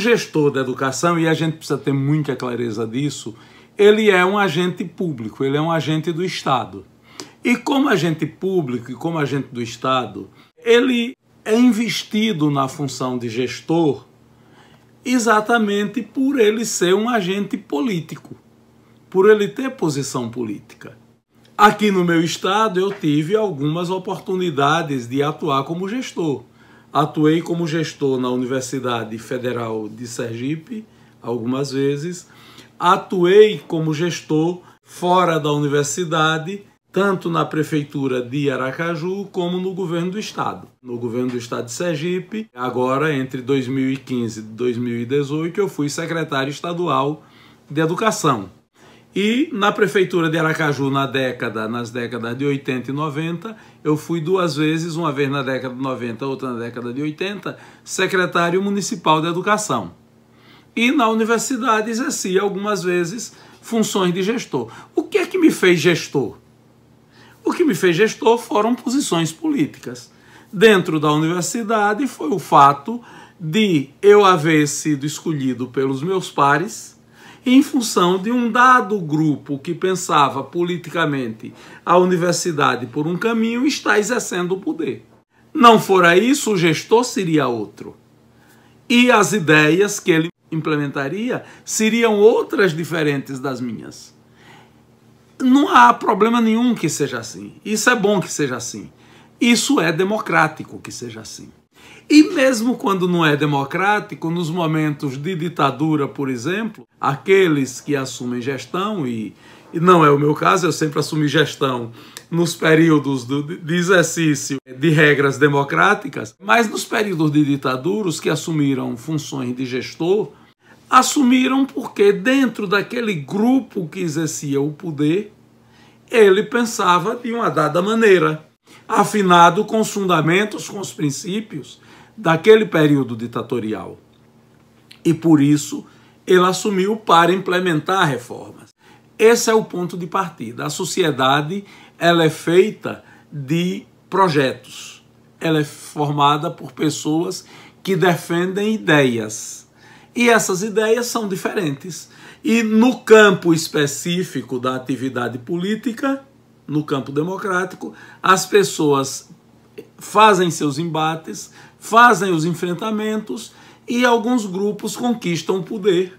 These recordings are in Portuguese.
gestor da educação, e a gente precisa ter muita clareza disso, ele é um agente público, ele é um agente do Estado. E como agente público e como agente do Estado, ele é investido na função de gestor exatamente por ele ser um agente político, por ele ter posição política. Aqui no meu estado eu tive algumas oportunidades de atuar como gestor. Atuei como gestor na Universidade Federal de Sergipe algumas vezes. Atuei como gestor fora da universidade, tanto na prefeitura de Aracaju como no governo do estado. No governo do estado de Sergipe, agora entre 2015 e 2018, eu fui secretário estadual de Educação. E na prefeitura de Aracaju, na década, nas décadas de 80 e 90, eu fui duas vezes, uma vez na década de 90, outra na década de 80, secretário municipal de educação. E na universidade exerci algumas vezes funções de gestor. O que é que me fez gestor? O que me fez gestor foram posições políticas. Dentro da universidade foi o fato de eu haver sido escolhido pelos meus pares em função de um dado grupo que pensava politicamente a universidade por um caminho está exercendo o poder. Não fora isso, o gestor seria outro. E as ideias que ele implementaria seriam outras diferentes das minhas. Não há problema nenhum que seja assim. Isso é bom que seja assim. Isso é democrático que seja assim. E mesmo quando não é democrático, nos momentos de ditadura, por exemplo, aqueles que assumem gestão, e, e não é o meu caso, eu sempre assumi gestão nos períodos do, de exercício de regras democráticas, mas nos períodos de ditadura, os que assumiram funções de gestor, assumiram porque dentro daquele grupo que exercia o poder, ele pensava de uma dada maneira afinado com os fundamentos, com os princípios daquele período ditatorial. E por isso ele assumiu para implementar reformas. Esse é o ponto de partida. A sociedade ela é feita de projetos. Ela é formada por pessoas que defendem ideias. E essas ideias são diferentes. E no campo específico da atividade política, no campo democrático, as pessoas fazem seus embates, fazem os enfrentamentos e alguns grupos conquistam o poder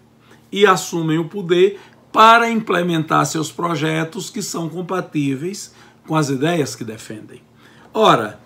e assumem o poder para implementar seus projetos que são compatíveis com as ideias que defendem. Ora,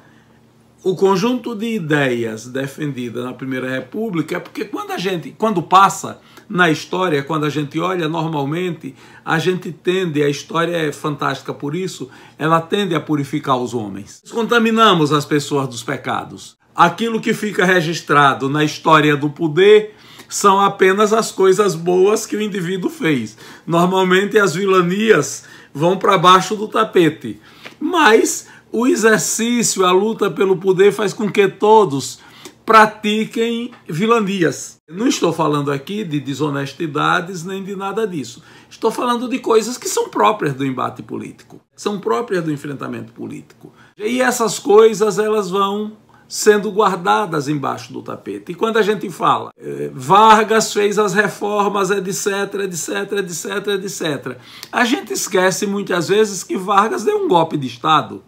o conjunto de ideias defendida na Primeira República é porque quando a gente, quando passa na história, quando a gente olha normalmente, a gente tende, a história é fantástica por isso, ela tende a purificar os homens. Contaminamos as pessoas dos pecados. Aquilo que fica registrado na história do poder são apenas as coisas boas que o indivíduo fez. Normalmente as vilanias vão para baixo do tapete. Mas o exercício, a luta pelo poder faz com que todos pratiquem vilanias. Não estou falando aqui de desonestidades nem de nada disso. Estou falando de coisas que são próprias do embate político, são próprias do enfrentamento político. E essas coisas elas vão sendo guardadas embaixo do tapete. E quando a gente fala, eh, Vargas fez as reformas, etc, etc, etc, etc, a gente esquece muitas vezes que Vargas deu um golpe de Estado.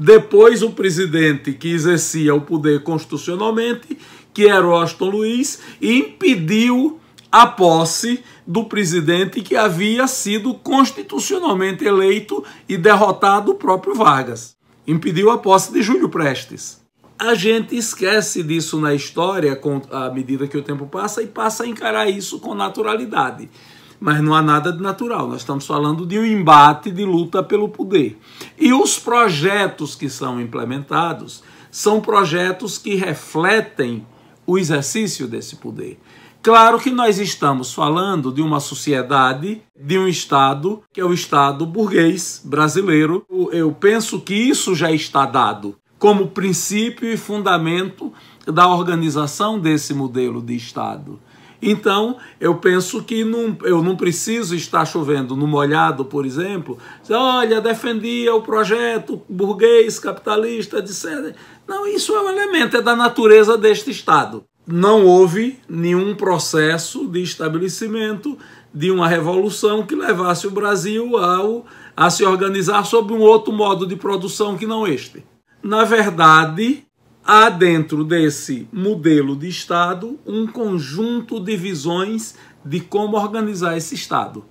Depois, o presidente que exercia o poder constitucionalmente, que era o Luiz, impediu a posse do presidente que havia sido constitucionalmente eleito e derrotado o próprio Vargas. Impediu a posse de Júlio Prestes. A gente esquece disso na história à medida que o tempo passa e passa a encarar isso com naturalidade mas não há nada de natural. Nós estamos falando de um embate de luta pelo poder. E os projetos que são implementados são projetos que refletem o exercício desse poder. Claro que nós estamos falando de uma sociedade, de um Estado, que é o Estado burguês brasileiro. Eu penso que isso já está dado como princípio e fundamento da organização desse modelo de Estado. Então, eu penso que não, eu não preciso estar chovendo no molhado, por exemplo. Dizer, Olha, defendia o projeto burguês, capitalista, etc. Não, isso é um elemento, é da natureza deste Estado. Não houve nenhum processo de estabelecimento de uma revolução que levasse o Brasil ao, a se organizar sob um outro modo de produção que não este. Na verdade, há dentro desse modelo de Estado um conjunto de visões de como organizar esse Estado.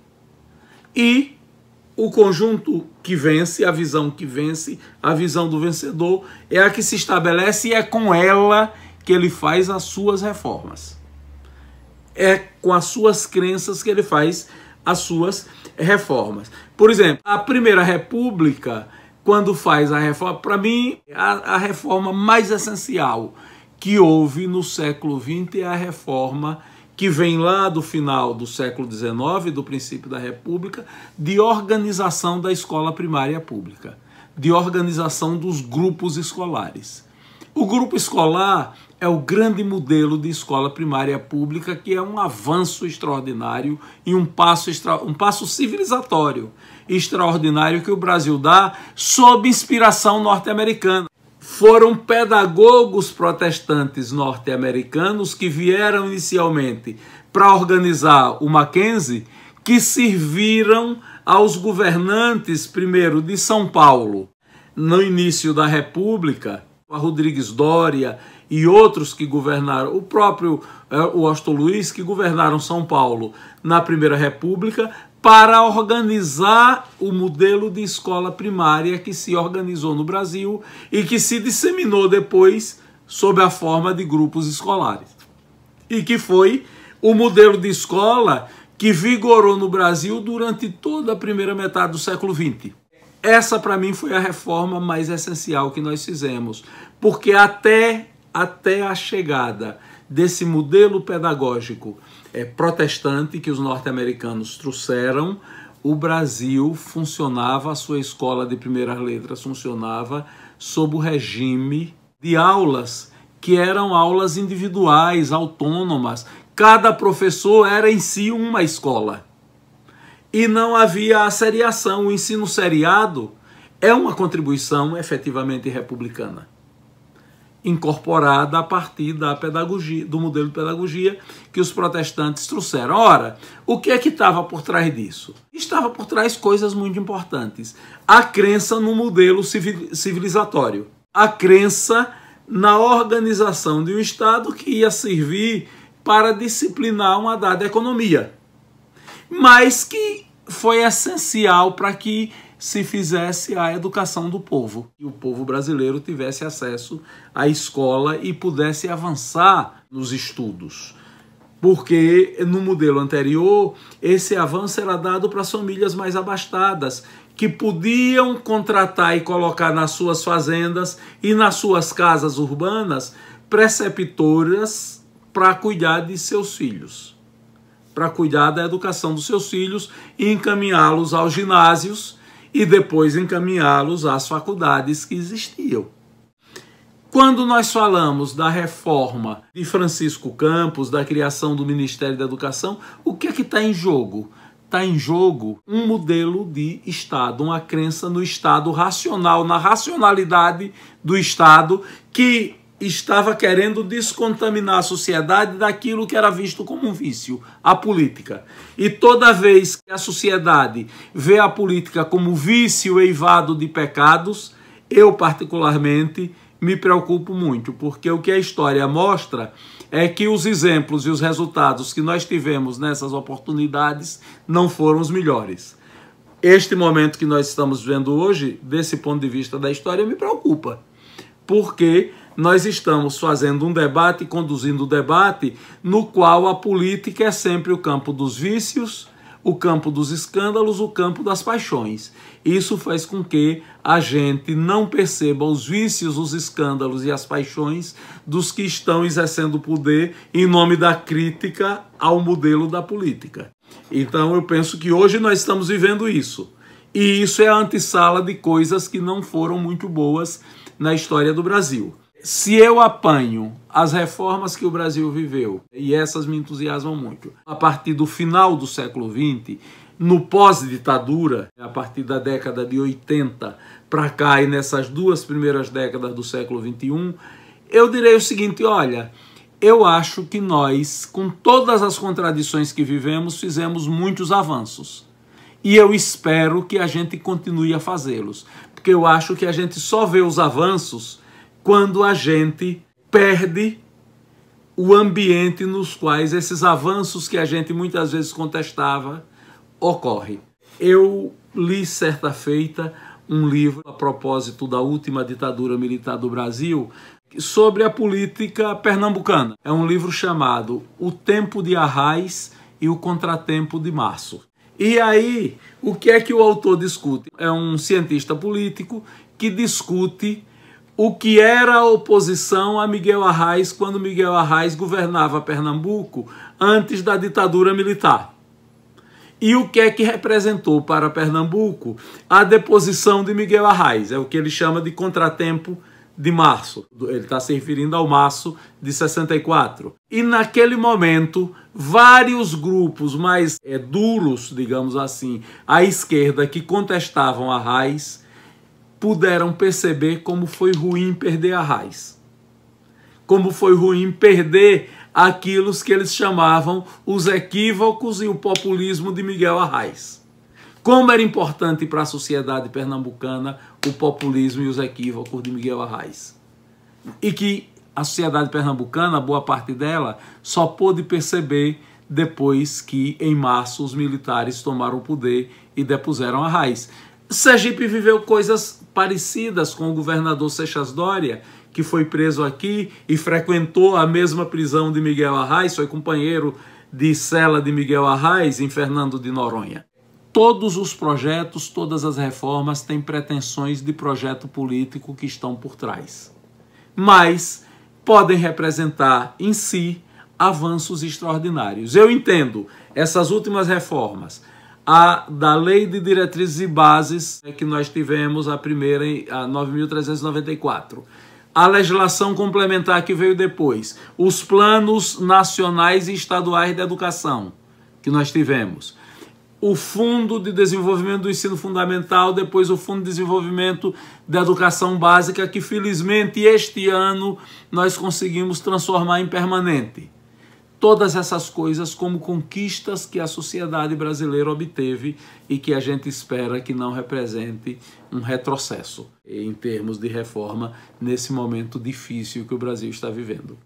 E o conjunto que vence, a visão que vence, a visão do vencedor, é a que se estabelece e é com ela que ele faz as suas reformas. É com as suas crenças que ele faz as suas reformas. Por exemplo, a Primeira República quando faz a reforma, para mim, a, a, reforma mais essencial que houve no século XX é a reforma que vem lá do final do século XIX, do princípio da República, de organização da escola primária pública, de organização dos grupos escolares. O grupo escolar é o grande modelo de escola primária pública, que é um avanço extraordinário e um passo, extra... um passo civilizatório extraordinário que o Brasil dá sob inspiração norte-americana. Foram pedagogos protestantes norte-americanos que vieram inicialmente para organizar o Mackenzie que serviram aos governantes, primeiro de São Paulo, no início da República, a Rodrigues Doria e outros que governaram, o próprio eh, o Osto Luiz, que governaram São Paulo na Primeira República, para organizar o modelo de escola primária que se organizou no Brasil e que se disseminou depois sob a forma de grupos escolares. E que foi o modelo de escola que vigorou no Brasil durante toda a primeira metade do século XX. Essa, para mim, foi a reforma mais essencial que nós fizemos, porque até, até a chegada desse modelo pedagógico é, protestante que os norte-americanos trouxeram, o Brasil funcionava, a sua escola de primeiras letras funcionava sob o regime de aulas, que eram aulas individuais, autônomas. Cada professor era em si uma escola. E não havia a seriação. O ensino seriado é uma contribuição efetivamente republicana incorporada a partir da pedagogia, do modelo de pedagogia que os protestantes trouxeram. Ora, o que é que estava por trás disso? Estava por trás coisas muito importantes. A crença no modelo civilizatório, a crença na organização de um Estado que ia servir para disciplinar uma dada economia, mas que foi essencial para que se fizesse a educação do povo e o povo brasileiro tivesse acesso à escola e pudesse avançar nos estudos. Porque no modelo anterior, esse avanço era dado para as famílias mais abastadas, que podiam contratar e colocar nas suas fazendas e nas suas casas urbanas preceptoras para cuidar de seus filhos, para cuidar da educação dos seus filhos e encaminhá-los aos ginásios e depois encaminhá-los às faculdades que existiam. Quando nós falamos da reforma de Francisco Campos, da criação do Ministério da Educação, o que é que está em jogo? Está em jogo um modelo de Estado, uma crença no Estado racional, na racionalidade do Estado, que estava querendo descontaminar a sociedade daquilo que era visto como um vício, a política. E toda vez que a sociedade vê a política como vício eivado de pecados, eu particularmente me preocupo muito, porque o que a história mostra é que os exemplos e os resultados que nós tivemos nessas oportunidades não foram os melhores este momento que nós estamos vendo hoje, desse ponto de vista da história, me preocupa. Porque nós estamos fazendo um debate, conduzindo o um debate, no qual a política é sempre o campo dos vícios, o campo dos escândalos, o campo das paixões. Isso faz com que a gente não perceba os vícios, os escândalos e as paixões dos que estão exercendo o poder em nome da crítica ao modelo da política. Então eu penso que hoje nós estamos vivendo isso. E isso é a antessala de coisas que não foram muito boas na história do Brasil se eu apanho as reformas que o Brasil viveu, e essas me entusiasmam muito, a partir do final do século XX, no pós-ditadura, a partir da década de 80 para cá e nessas duas primeiras décadas do século XXI, eu direi o seguinte: olha, eu acho que nós, com todas as contradições que vivemos, fizemos muitos avanços. E eu espero que a gente continue a fazê-los, porque eu acho que a gente só vê os avanços quando a gente perde o ambiente nos quais esses avanços que a gente muitas vezes contestava ocorre. Eu li certa feita um livro a propósito da última ditadura militar do Brasil sobre a política pernambucana. É um livro chamado O Tempo de Arraiz e o Contratempo de Março. E aí, o que é que o autor discute? É um cientista político que discute o que era a oposição a Miguel Arraes quando Miguel Arraes governava Pernambuco antes da ditadura militar. E o que é que representou para Pernambuco a deposição de Miguel Arraes? É o que ele chama de contratempo de março. Ele está se referindo ao março de 64. E naquele momento, vários grupos mais é, duros, digamos assim, à esquerda que contestavam Arraes puderam perceber como foi ruim perder a raiz. Como foi ruim perder aquilo que eles chamavam os equívocos e o populismo de Miguel Arraes. Como era importante para a sociedade pernambucana o populismo e os equívocos de Miguel Arraes. E que a sociedade pernambucana, boa parte dela, só pôde perceber depois que, em março, os militares tomaram o poder e depuseram Arraes. Sergipe viveu coisas parecidas com o governador Seixas Dória, que foi preso aqui e frequentou a mesma prisão de Miguel Arraes, foi companheiro de cela de Miguel Arraes em Fernando de Noronha. Todos os projetos, todas as reformas têm pretensões de projeto político que estão por trás. Mas podem representar em si avanços extraordinários. Eu entendo essas últimas reformas a da Lei de Diretrizes e Bases né, que nós tivemos, a primeira, em 9.394. A legislação complementar que veio depois. Os planos nacionais e estaduais de educação que nós tivemos. O Fundo de Desenvolvimento do Ensino Fundamental, depois o Fundo de Desenvolvimento da Educação Básica, que felizmente este ano nós conseguimos transformar em permanente todas essas coisas como conquistas que a sociedade brasileira obteve e que a gente espera que não represente um retrocesso em termos de reforma nesse momento difícil que o Brasil está vivendo.